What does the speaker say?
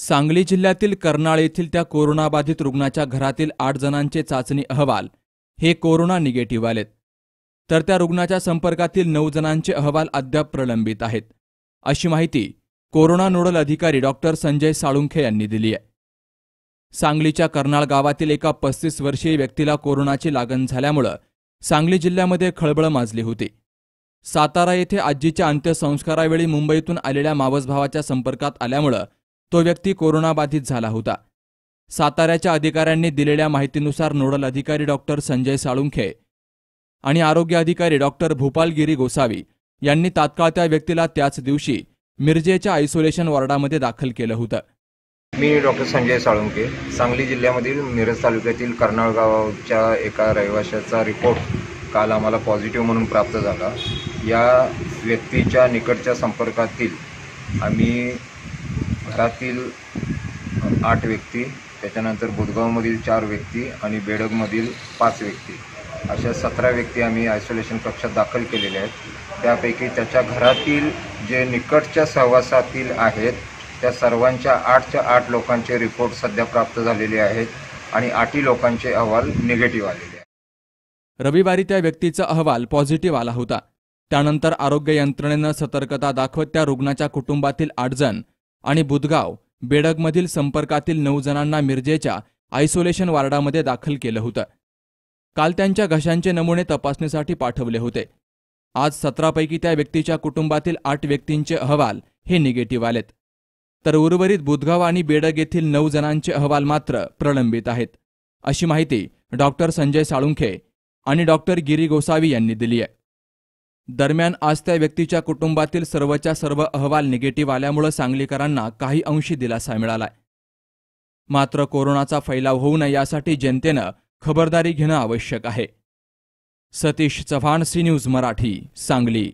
सांगली जिल्ह्यातील कर्नाळ येथील त्या कोरोनाबाधित रुग्णाच्या घरातील आठ जणांचे चाचणी अहवाल हे कोरोना निगेटिव्ह आलेत तर त्या रुग्णाच्या संपर्कातील नऊ जणांचे अहवाल अद्याप प्रलंबित आहेत अशी माहिती कोरोना नोडल अधिकारी डॉक्टर संजय साळुंखे यांनी दिली आहे सांगलीच्या कर्नाळ गावातील एका पस्तीस वर्षीय व्यक्तीला कोरोनाची लागण झाल्यामुळं सांगली जिल्ह्यामध्ये खळबळ माजली होती सातारा येथे आजीच्या अंत्यसंस्कारावेळी मुंबईतून आलेल्या मावसभावाच्या संपर्कात आल्यामुळं तो व्यक्ती कोरोनाबाधित झाला होता साताऱ्याच्या अधिकाऱ्यांनी दिलेल्या माहितीनुसार नोडल अधिकारी डॉक्टर संजय साळुंखे आणि आरोग्य अधिकारी डॉक्टर भूपालगिरी गोसावी यांनी तात्काळ त्या व्यक्तीला त्याच दिवशी मिरजेच्या आयसोलेशन वॉर्डामध्ये दाखल केलं होतं मी डॉक्टर संजय साळुंके सांगली जिल्ह्यामधील मिरज तालुक्यातील कर्नाळ गावाच्या एका रहिवाशाचा रिपोर्ट काल आम्हाला पॉझिटिव्ह म्हणून प्राप्त झाला या व्यक्तीच्या निकटच्या संपर्कातील आम्ही घरातील आठ व्यक्ती त्याच्यानंतर बुधगावमधील चार व्यक्ती आणि बेडगमधील पाच व्यक्ती अशा सतरा व्यक्ती आम्ही आयसोलेशन कक्षात दाखल केलेल्या आहेत त्यापैकी त्याच्या घरातील जे निकटच्या सहवासातील आहेत त्या सर्वांच्या आठच्या आठ लोकांचे रिपोर्ट सध्या प्राप्त झालेले आहेत आणि आठही लोकांचे अहवाल निगेटिव्ह आलेले आहेत रविवारी त्या व्यक्तीचा अहवाल पॉझिटिव्ह आला होता त्यानंतर आरोग्य यंत्रणेनं सतर्कता दाखवत त्या रुग्णाच्या कुटुंबातील आठ जण आणि बुधगाव बेडगमधील संपर्कातील नऊ जणांना मिरजेच्या आयसोलेशन वार्डामध्ये दाखल केलं होतं काल त्यांच्या घशांचे नमुने तपासणीसाठी पाठवले होते आज सतरापैकी त्या व्यक्तीच्या कुटुंबातील आठ व्यक्तींचे अहवाल हे निगेटिव्ह आलेत तर उर्वरित बुधगाव आणि बेडग येथील नऊ जणांचे अहवाल मात्र प्रलंबित आहेत अशी माहिती डॉक्टर संजय साळुंखे आणि डॉक्टर गिरी गोसावी यांनी दिली आहे दरम्यान आज त्या व्यक्तीच्या कुटुंबातील सर्वच्या सर्व अहवाल निगेटिव्ह आल्यामुळे सांगलीकरांना काही अंशी दिलासा मिळालाय मात्र कोरोनाचा फैलाव होऊ नये यासाठी जनतेनं खबरदारी घेणं आवश्यक आहे सतीश चव्हाण सी न्यूज मराठी सांगली